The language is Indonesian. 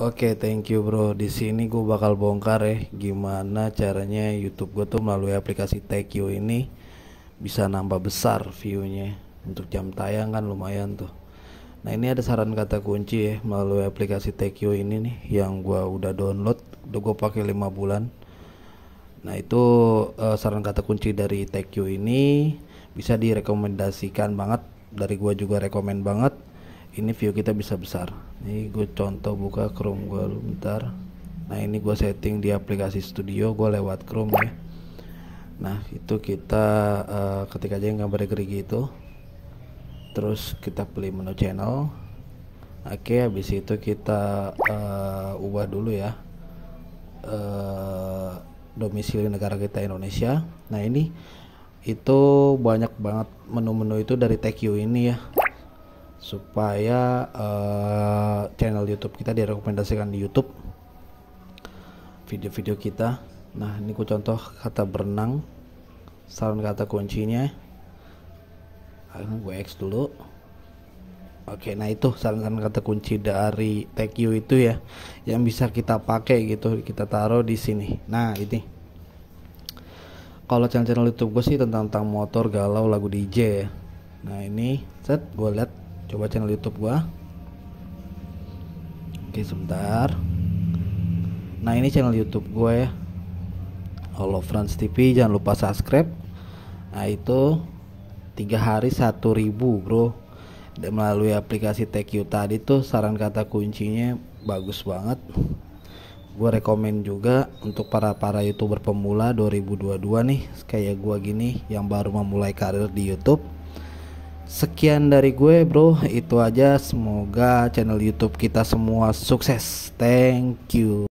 Oke, okay, thank you bro. Di sini gue bakal bongkar ya gimana caranya YouTube gue tuh melalui aplikasi TQ ini bisa nambah besar viewnya Untuk jam tayang kan lumayan tuh. Nah, ini ada saran kata kunci ya melalui aplikasi TQ ini nih yang gue udah download, udah gue pakai 5 bulan. Nah, itu uh, saran kata kunci dari TQ ini bisa direkomendasikan banget dari gue juga rekomend banget ini view kita bisa besar ini gue contoh buka Chrome gue bentar nah ini gue setting di aplikasi studio gue lewat Chrome ya nah itu kita uh, ketik aja yang gambar gerigi itu terus kita pilih menu channel oke habis itu kita uh, ubah dulu ya uh, domisili negara kita Indonesia nah ini itu banyak banget menu-menu itu dari TQ ini ya supaya uh, channel YouTube kita direkomendasikan di YouTube video-video kita. Nah, ini ku contoh kata berenang, saran kata kuncinya. Gue X dulu. Oke, nah itu saran kata kunci dari you itu ya, yang bisa kita pakai gitu, kita taruh di sini. Nah, ini. Kalau channel-channel YouTube gue sih tentang tentang motor, galau, lagu DJ ya. Nah, ini set gue lihat coba channel YouTube gua oke sebentar nah ini channel YouTube gua ya Halo Friends TV jangan lupa subscribe nah itu tiga hari 1000, bro Dan melalui aplikasi TQ tadi tuh saran kata kuncinya bagus banget gue rekomen juga untuk para para youtuber pemula 2022 nih kayak gua gini yang baru memulai karir di YouTube Sekian dari gue bro, itu aja. Semoga channel YouTube kita semua sukses. Thank you.